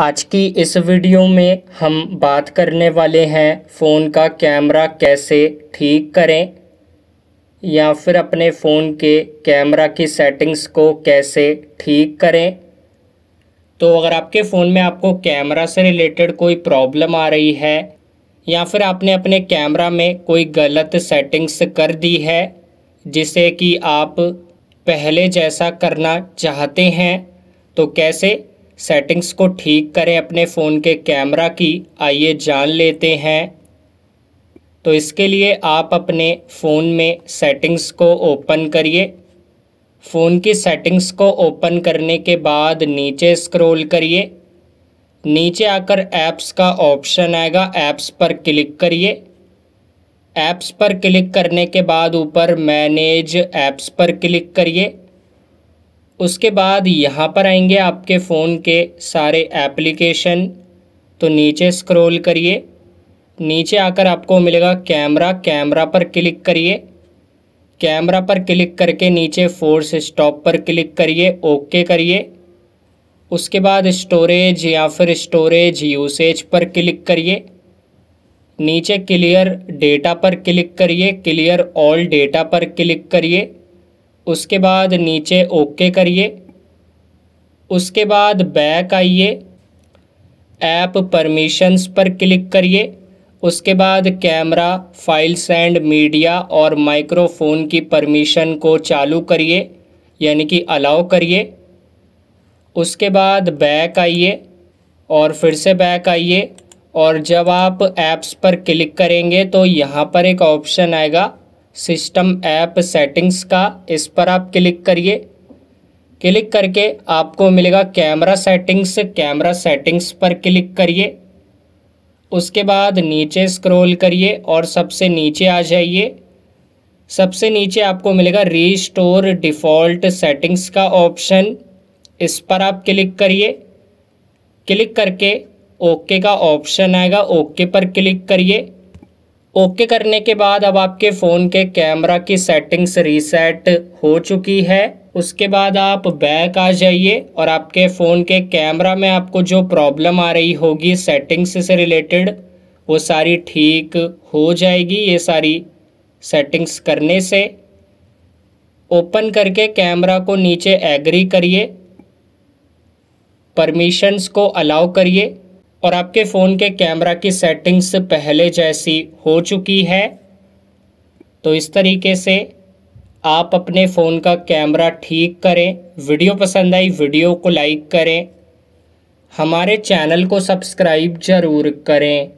आज की इस वीडियो में हम बात करने वाले हैं फ़ोन का कैमरा कैसे ठीक करें या फिर अपने फ़ोन के कैमरा की सेटिंग्स को कैसे ठीक करें तो अगर आपके फ़ोन में आपको कैमरा से रिलेटेड कोई प्रॉब्लम आ रही है या फिर आपने अपने कैमरा में कोई गलत सेटिंग्स कर दी है जिसे कि आप पहले जैसा करना चाहते हैं तो कैसे सेटिंग्स को ठीक करें अपने फ़ोन के कैमरा की आइए जान लेते हैं तो इसके लिए आप अपने फ़ोन में सेटिंग्स को ओपन करिए फ़ोन की सेटिंग्स को ओपन करने के बाद नीचे स्क्रॉल करिए नीचे आकर ऐप्स का ऑप्शन आएगा ऐप्स पर क्लिक करिए ऐप्स पर क्लिक करने के बाद ऊपर मैनेज ऐप्स पर क्लिक करिए उसके बाद यहाँ पर आएंगे आपके फ़ोन के सारे एप्लीकेशन तो नीचे स्क्रॉल करिए नीचे आकर आपको मिलेगा कैमरा कैमरा पर क्लिक करिए कैमरा पर क्लिक करके नीचे फोर्स स्टॉप पर क्लिक करिए ओके करिए उसके बाद स्टोरेज या फिर स्टोरेज यूसेज पर क्लिक करिए नीचे क्लियर डेटा पर क्लिक करिए क्लियर ऑल डेटा पर क्लिक करिए उसके बाद नीचे ओके करिए उसके बाद बैक आइए ऐप परमिशंस पर क्लिक करिए उसके बाद कैमरा फाइल्स एंड मीडिया और माइक्रोफोन की परमिशन को चालू करिए यानी कि अलाउ करिए उसके बाद बैक आइए और फिर से बैक आइए और जब आप ऐप्स पर क्लिक करेंगे तो यहाँ पर एक ऑप्शन आएगा सिस्टम ऐप सेटिंग्स का इस पर आप क्लिक करिए क्लिक करके आपको मिलेगा कैमरा सेटिंग्स कैमरा सेटिंग्स पर क्लिक करिए उसके बाद नीचे स्क्रॉल करिए और सबसे नीचे आ जाइए सबसे नीचे आपको मिलेगा रीस्टोर डिफ़ॉल्ट सेटिंग्स का ऑप्शन इस पर आप क्लिक करिए क्लिक करके ओके का ऑप्शन आएगा ओके पर क्लिक करिए ओके करने के बाद अब आपके फ़ोन के कैमरा की सेटिंग्स रीसेट हो चुकी है उसके बाद आप बैक आ जाइए और आपके फ़ोन के कैमरा में आपको जो प्रॉब्लम आ रही होगी सेटिंग्स से रिलेटेड वो सारी ठीक हो जाएगी ये सारी सेटिंग्स करने से ओपन करके कैमरा को नीचे एग्री करिए परमिशंस को अलाउ करिए और आपके फ़ोन के कैमरा की सेटिंग्स पहले जैसी हो चुकी है तो इस तरीके से आप अपने फ़ोन का कैमरा ठीक करें वीडियो पसंद आई वीडियो को लाइक करें हमारे चैनल को सब्सक्राइब ज़रूर करें